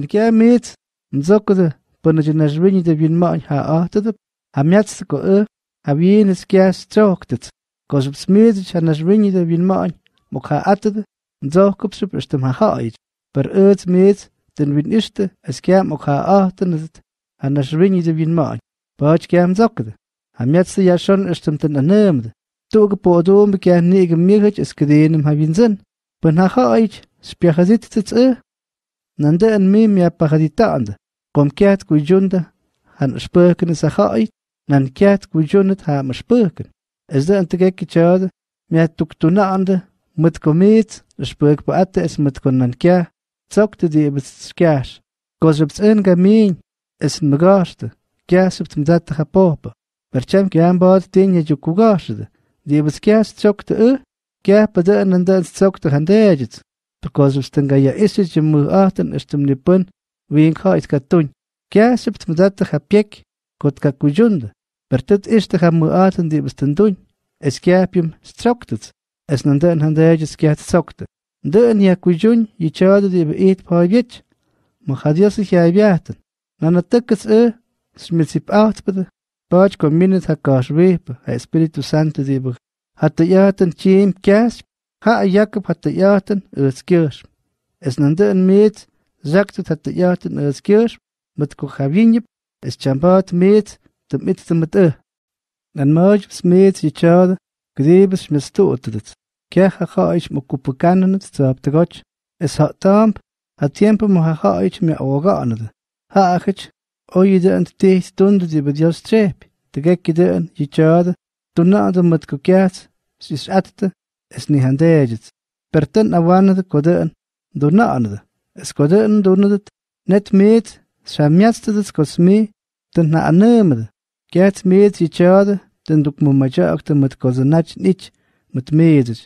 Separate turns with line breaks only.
de de kjamits ntsokotse ponechinexbiñi mo'on de jamyatsteko ä jabyinets kyas tsyojktets koxp smitsech janexbiñi binmo'on mokja'atätä ntsojkäpsep ëxtä mjajo'yech per ät niet tän win'ixtä es kya mokja'ojtänetät janexbiñi binmo'on poch kya ntsokätä jamyatstä yaxon ëxtäm tän po tu'kä po'odumbä niet ni'kä e. myäjätyi es kädenäm jabyintsän pän jajo'yech spyajäsitetsets ä ان مي ميا بغديتاند قوم كات كوجوند هن شبكن سخائي نان كات كوجوند ها مشبكن إذا أنت كيك تشاد ميا تكتوناند متكوميت شبك بأتا اسم متكونن كاه تسوكت دي بتسكاش كوز بتسين كمين اسم مغاشت كاس بتمدات خبوب برشام كيان باد تين يجو كوغاشت دي بتسكاش تسوكت اه كاه بدأ نندن تسوكت هنداجت because usted gaya ese chimu ahten estem nipun wien ka itka tun kya sept mdat hapiek kot ka kujund pertet este hamu ahten di besten tun es kyapium stroktet es nanden handajes kyat sokte den ya kujun yichad di beit pavyet mahadias hyabiaten nana tekes e smitsip aht bde pach kominet hakashwe espiritu santo di bh Hatta yaten chim kyash Ha'ayakab Jacob had de mit zaktut hattayahten öskir. Met kochavinyip es chambat mit de mit de met e. Nan majib smeet jichad gdibes mestootdet. Kya ha'ayich mokupakanet tzaptagach. Es ha'tamp ha'tiempo moha'ayich me awagaaned. Ha'achich oyide ant tihis dundu di bedjas trep. Tegek gideen jichad. Tunnaadam met kokjaat. Sis atte esnihandeejit perten awanada koden durna anada eskoden durnadat net meet shamyatstadat kosmi tentna anamada kiat meet yichada tenduk mumaja akta mat kozenach nich mat meedich